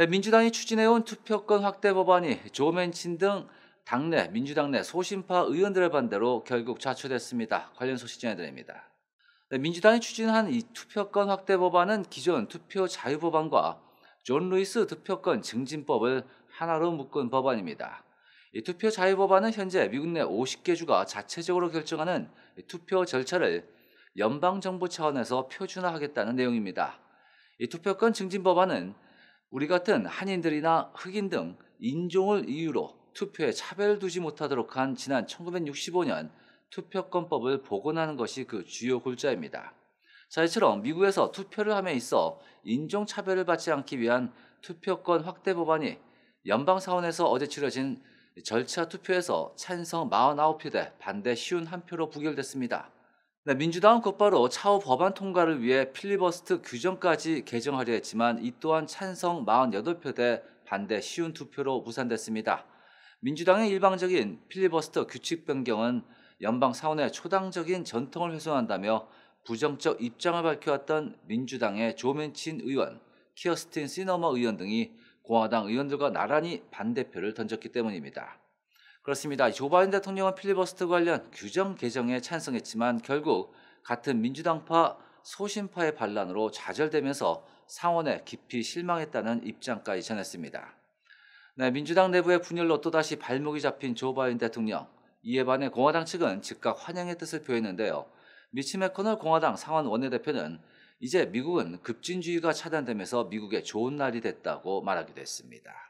네, 민주당이 추진해온 투표권 확대 법안이 조맨친 등 당내 민주당 내 소신파 의원들의 반대로 결국 좌초됐습니다. 관련 소식 전해드립니다. 네, 민주당이 추진한 이 투표권 확대 법안은 기존 투표 자유 법안과 존 루이스 투표권 증진법을 하나로 묶은 법안입니다. 이 투표 자유 법안은 현재 미국 내 50개 주가 자체적으로 결정하는 투표 절차를 연방 정부 차원에서 표준화하겠다는 내용입니다. 이 투표권 증진 법안은 우리 같은 한인들이나 흑인 등 인종을 이유로 투표에 차별을 두지 못하도록 한 지난 1965년 투표권법을 복원하는 것이 그 주요 골자입니다. 자, 이처럼 미국에서 투표를 함에 있어 인종차별을 받지 않기 위한 투표권 확대 법안이 연방사원에서 어제 치러진 절차 투표에서 찬성 49표 대 반대 쉬운 한 표로 부결됐습니다. 네, 민주당은 곧바로 차후 법안 통과를 위해 필리버스트 규정까지 개정하려 했지만 이 또한 찬성 48표 대 반대 쉬운 투표로 무산됐습니다. 민주당의 일방적인 필리버스터 규칙 변경은 연방 사원의 초당적인 전통을 훼손한다며 부정적 입장을 밝혀왔던 민주당의 조민친 의원, 키어스틴 시너머 의원 등이 공화당 의원들과 나란히 반대표를 던졌기 때문입니다. 그렇습니다. 조 바이든 대통령은 필리버스터 관련 규정 개정에 찬성했지만 결국 같은 민주당파 소신파의 반란으로 좌절되면서 상원에 깊이 실망했다는 입장까지 전했습니다. 네, 민주당 내부의 분열로 또다시 발목이 잡힌 조 바이든 대통령. 이에 반해 공화당 측은 즉각 환영의 뜻을 표했는데요. 미치 메커널 공화당 상원 원내대표는 이제 미국은 급진주의가 차단되면서 미국의 좋은 날이 됐다고 말하기도 했습니다.